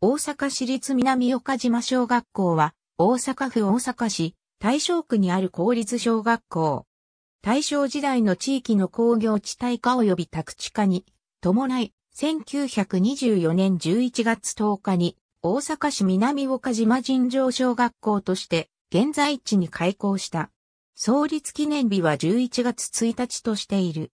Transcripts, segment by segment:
大阪市立南岡島小学校は、大阪府大阪市、大正区にある公立小学校。大正時代の地域の工業地帯化及び宅地化に、伴い、1924年11月10日に、大阪市南岡島尋常小学校として、現在地に開校した。創立記念日は11月1日としている。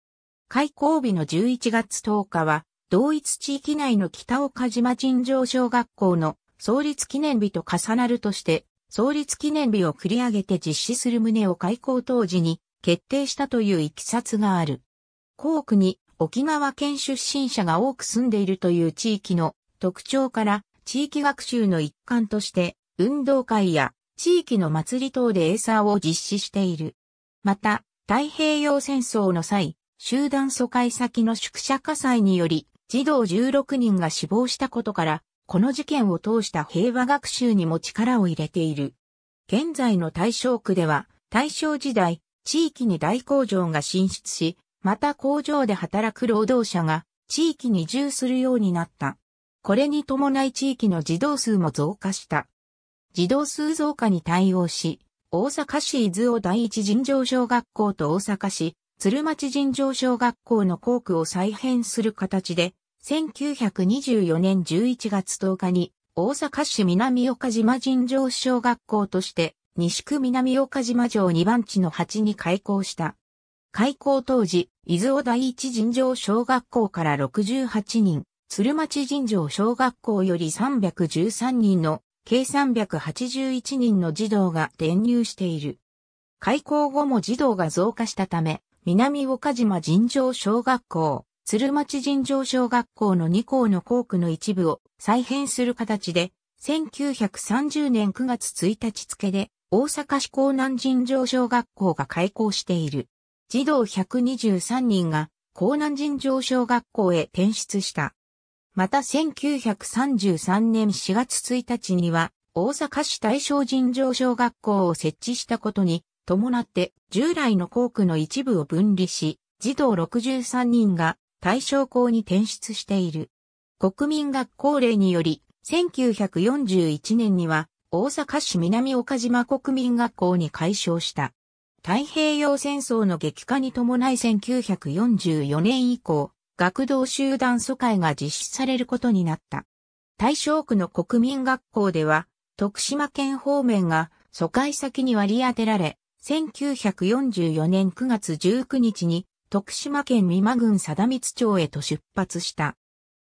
開校日の11月10日は、同一地域内の北岡島陳情小学校の創立記念日と重なるとして、創立記念日を繰り上げて実施する旨を開校当時に決定したといういきさつがある。校区に沖縄県出身者が多く住んでいるという地域の特徴から地域学習の一環として運動会や地域の祭り等でエーサーを実施している。また、太平洋戦争の際、集団疎開先の宿舎火災により児童16人が死亡したことから、この事件を通した平和学習にも力を入れている。現在の大正区では、大正時代、地域に大工場が進出し、また工場で働く労働者が地域に移住するようになった。これに伴い地域の児童数も増加した。児童数増加に対応し、大阪市伊豆を第一尋常小学校と大阪市鶴町尋常小学校の校区を再編する形で、1924年11月10日に大阪市南岡島尋常小学校として西区南岡島城2番地の8に開校した。開校当時、伊豆尾第一尋常小学校から68人、鶴町尋常小学校より313人の計381人の児童が転入している。開校後も児童が増加したため、南岡島尋常小学校、鶴町尋常小学校の2校の校区の一部を再編する形で、1930年9月1日付で、大阪市港南尋常小学校が開校している。児童123人が、港南尋常小学校へ転出した。また1933年4月1日には、大阪市大正尋常小学校を設置したことに伴って従来の校区の一部を分離し、児童63人が対象校に転出している。国民学校令により、1941年には大阪市南岡島国民学校に改称した。太平洋戦争の激化に伴い1944年以降、学童集団疎開が実施されることになった。対象区の国民学校では、徳島県方面が疎開先に割り当てられ、1944年9月19日に徳島県美馬郡貞光町へと出発した。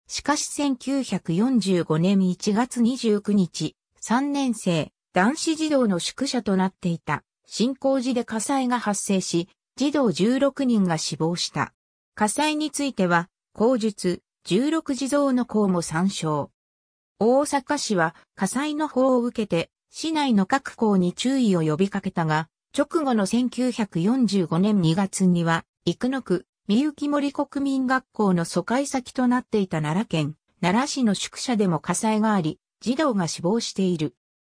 しかし1945年1月29日、3年生、男子児童の宿舎となっていた、新興寺で火災が発生し、児童16人が死亡した。火災については、口述、16地蔵の項も参照。大阪市は火災の報を受けて、市内の各校に注意を呼びかけたが、直後の1945年2月には、生野区、三幸森国民学校の疎開先となっていた奈良県、奈良市の宿舎でも火災があり、児童が死亡している。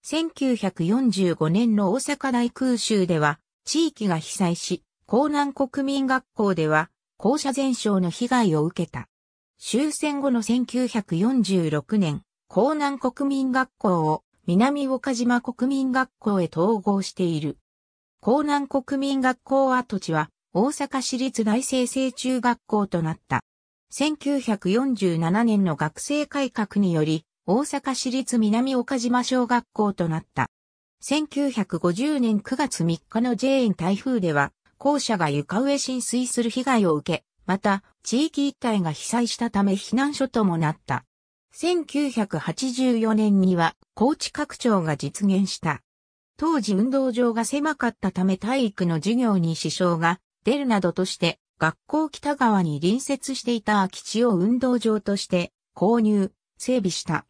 1945年の大阪大空襲では、地域が被災し、江南国民学校では、校舎全焼の被害を受けた。終戦後の1946年、江南国民学校を南岡島国民学校へ統合している。江南国民学校跡地は大阪市立大生成中学校となった。1947年の学生改革により大阪市立南岡島小学校となった。1950年9月3日の JN 台風では校舎が床上浸水する被害を受け、また地域一帯が被災したため避難所ともなった。1984年には高知拡張が実現した。当時運動場が狭かったため体育の授業に支障が出るなどとして、学校北側に隣接していた空き地を運動場として購入、整備した。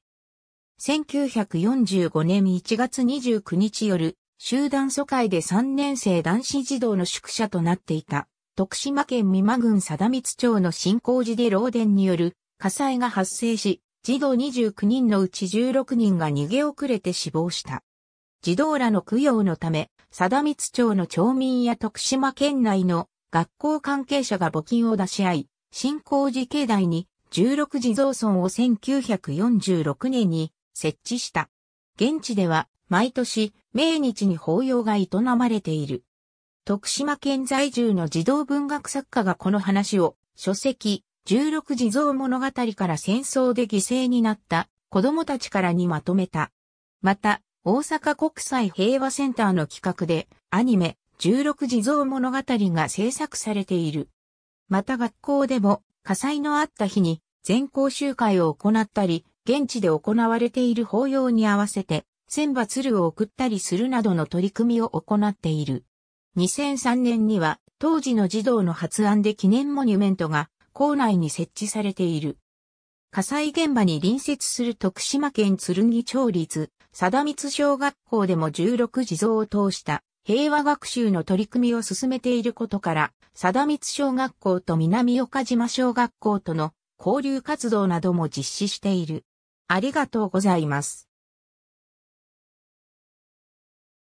1945年1月29日夜、集団疎開で3年生男子児童の宿舎となっていた、徳島県美馬郡貞光町の新工寺で漏電による火災が発生し、児童29人のうち16人が逃げ遅れて死亡した。児童らの供養のため、貞光町の町民や徳島県内の学校関係者が募金を出し合い、新工寺境内に16児蔵村を1946年に設置した。現地では毎年、命日に法要が営まれている。徳島県在住の児童文学作家がこの話を書籍16児蔵物語から戦争で犠牲になった子供たちからにまとめた。また、大阪国際平和センターの企画で、アニメ、16地蔵物語が制作されている。また学校でも、火災のあった日に、全校集会を行ったり、現地で行われている法要に合わせて、千羽鶴を送ったりするなどの取り組みを行っている。2003年には、当時の児童の発案で記念モニュメントが、校内に設置されている。火災現場に隣接する徳島県鶴木町立貞光小学校でも16地蔵を通した平和学習の取り組みを進めていることから、貞光小学校と南岡島小学校との交流活動なども実施している。ありがとうございます。